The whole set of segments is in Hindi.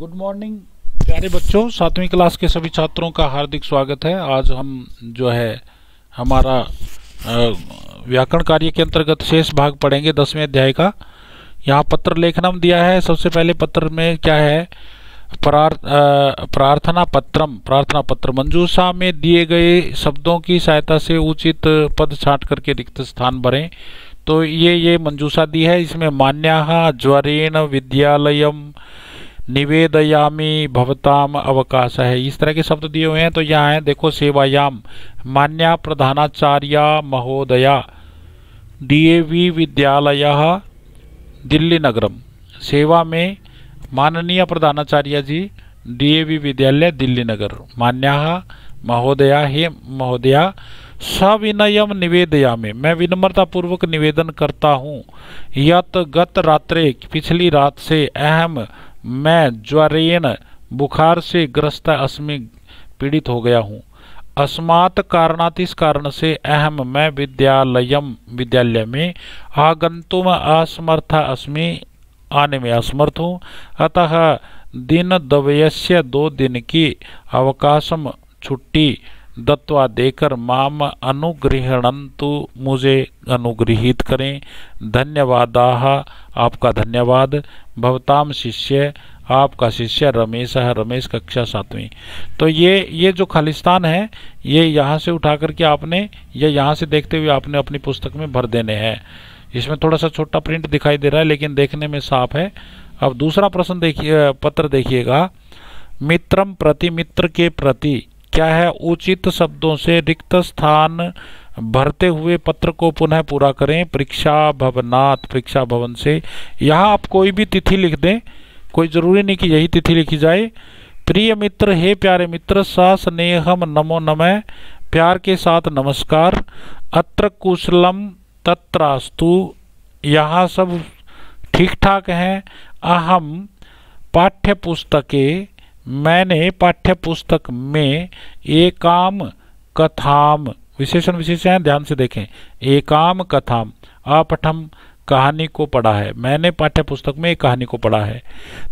गुड मॉर्निंग प्यारे बच्चों सातवीं क्लास के सभी छात्रों का हार्दिक स्वागत है आज हम जो है हमारा व्याकरण कार्य के अंतर्गत शेष भाग पढ़ेंगे दसवें अध्याय का यहाँ पत्र लेखनम दिया है सबसे पहले पत्र में क्या है प्रार, प्रार्थना पत्रम प्रार्थना पत्र मंजूषा में दिए गए शब्दों की सहायता से उचित पद छाट करके रिक्त स्थान भरें तो ये ये मंजूषा दी है इसमें मान्या ज्वरेण विद्यालयम निवेदयामी भवताम अवकाश है इस तरह के शब्द दिए हुए हैं तो यहाँ है देखो सेवायाम मान्या प्रधानाचार्य महोदया डीएवी विद्यालय दिल्ली नगरम सेवा में माननीय प्रधानाचार्य जी डीएवी विद्यालय दिल्ली नगर मान्या महोदया हे महोदया सविनय निवेदया में मैं विनम्रता पूर्वक निवेदन करता हूँ यत गत रात्रे पिछली रात से अहम मैं ज्वरेन बुखार से ग्रस्त अस्मि पीड़ित हो गया हूँ अस्मात् कारणात इस कारण से अहम मैं विद्यालय विद्यालय में आगंतुम असमर्थ अस्मि आने में असमर्थ हूँ अतः दिन दो दिन की अवकाशम छुट्टी दत्वा देकर माम अनुगृहणंतु मुझे अनुगृहित करें धन्यवाद आपका धन्यवाद भवताम शिष्य आपका शिष्य रमेश है रमेश कक्षा सातवीं तो ये ये जो खालिस्तान है ये यहाँ से उठा करके आपने या यहाँ से देखते हुए आपने अपनी पुस्तक में भर देने हैं इसमें थोड़ा सा छोटा प्रिंट दिखाई दे रहा है लेकिन देखने में साफ है अब दूसरा प्रश्न देखिए पत्र देखिएगा मित्रम प्रति मित्र के प्रति क्या है उचित शब्दों से रिक्त स्थान भरते हुए पत्र को पुनः पूरा करें परीक्षा भवनाथ परीक्षा भवन से यहाँ आप कोई भी तिथि लिख दें कोई ज़रूरी नहीं कि यही तिथि लिखी जाए प्रिय मित्र हे प्यारे मित्र सा स्नेहम नमो नमः प्यार के साथ नमस्कार अत्र कुशलम तत्रास्तु यहाँ सब ठीक ठाक हैं अहम पाठ्य पुस्तकें मैंने पाठ्य पुस्तक में एकाम कथाम विशेषण विशेषण ध्यान से देखें एकाम कथाम अपठम कहानी को पढ़ा है मैंने पाठ्य पुस्तक में एक कहानी को पढ़ा है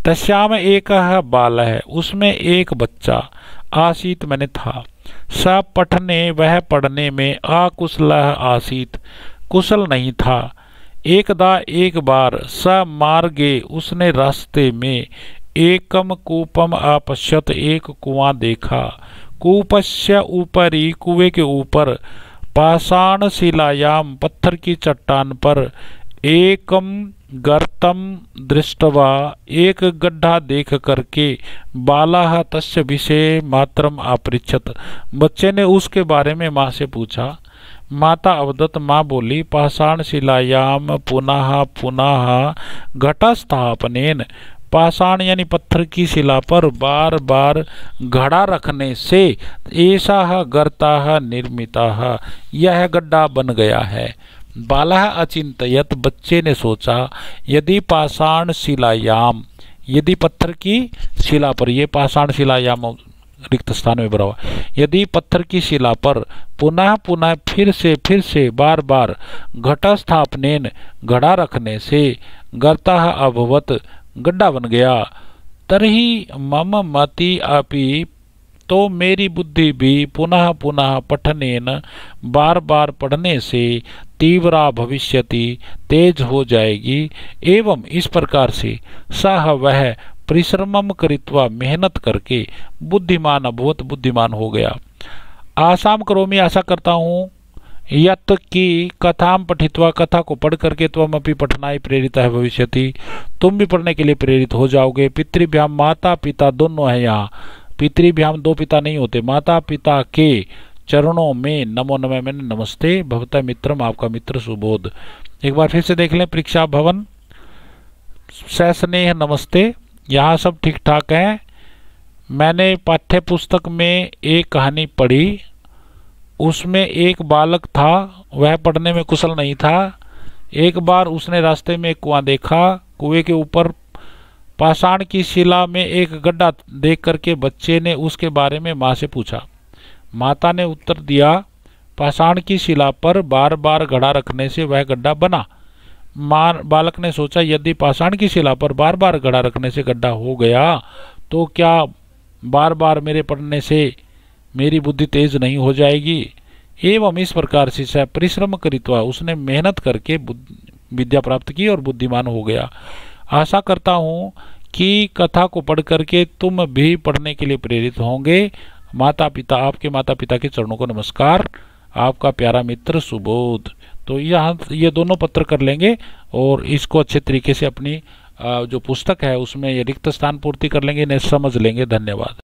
तस्याम एक बाल है उसमें एक बच्चा आसीत मैंने था स पठने वह पढ़ने में अकुशल आसीत कुशल नहीं था एकदा एक बार स मार्गे उसने रास्ते में एकम कूपम अपश्यत एक कुआं देखा कूपस्य ऊपरी कुएं के ऊपर पाषाण शिलायाम पत्थर की चट्टान पर एकम गर्तम दृष्टवा एक गड्ढा देख करके बाला तस्य विषय मात्रम अपृछत बच्चे ने उसके बारे में माँ से पूछा माता अवदत माँ बोली पाषाण शिलायाम पुनः पुनः घटस्थापनेन पाषाण यानी पत्थर की शिला पर बार बार घड़ा रखने से ऐसा गर्ता निर्मिता यह गड्ढा बन गया है बाला अचिंतयत बच्चे ने सोचा यदि पाषाण शिलायाम यदि पत्थर की शिला पर यह पाषाण शिलायाम रिक्त स्थान में भरा हुआ यदि पत्थर की शिला पर पुनः पुनः फिर से फिर से बार बार घटा स्थापने घड़ा रखने से गर्ता अभवत गड्ढा बन गया तरही मम मति अपि तो मेरी बुद्धि भी पुनः पुनः पठनेन बार बार पढ़ने से तीव्रा भविष्यति तेज हो जाएगी एवं इस प्रकार से सह वह परिश्रम करित्वा मेहनत करके बुद्धिमान अभूत बुद्धिमान हो गया आसाम करोमी आशा करता हूँ यत् की कथाम पठित्वा कथा को पढ़ करके तुम अपनी पठनाई प्रेरित है भविष्य तुम भी पढ़ने के लिए प्रेरित हो जाओगे पितृभ्याम माता पिता दोनों है यहाँ पितृभ्याम दो पिता नहीं होते माता पिता के चरणों में नमो नमे मैंने नमस्ते भवता मित्रम आपका मित्र सुबोध एक बार फिर से देख लें परीक्षा भवन सहस्नेह नमस्ते यहाँ सब ठीक ठाक है मैंने पाठ्य पुस्तक में एक कहानी पढ़ी उसमें एक बालक था वह पढ़ने में कुशल नहीं था एक बार उसने रास्ते में कुआं देखा कुएं के ऊपर पाषाण की शिला में एक गड्ढा देख करके बच्चे ने उसके बारे में माँ से पूछा माता ने उत्तर दिया पाषाण की शिला पर बार बार घड़ा रखने से वह गड्ढा बना माँ बालक ने सोचा यदि पाषाण की शिला पर बार बार घड़ा रखने से गड्ढा हो गया तो क्या बार बार मेरे पढ़ने से मेरी बुद्धि तेज नहीं हो जाएगी एवं इस प्रकार शिष्य परिश्रम करित्वा उसने मेहनत करके विद्या प्राप्त की और बुद्धिमान हो गया आशा करता हूँ कि कथा को पढ़ करके तुम भी पढ़ने के लिए प्रेरित होंगे माता पिता आपके माता पिता के चरणों को नमस्कार आपका प्यारा मित्र सुबोध तो यहाँ ये दोनों पत्र कर लेंगे और इसको अच्छे तरीके से अपनी जो पुस्तक है उसमें ये रिक्त स्थान पूर्ति कर लेंगे इन्हें समझ लेंगे धन्यवाद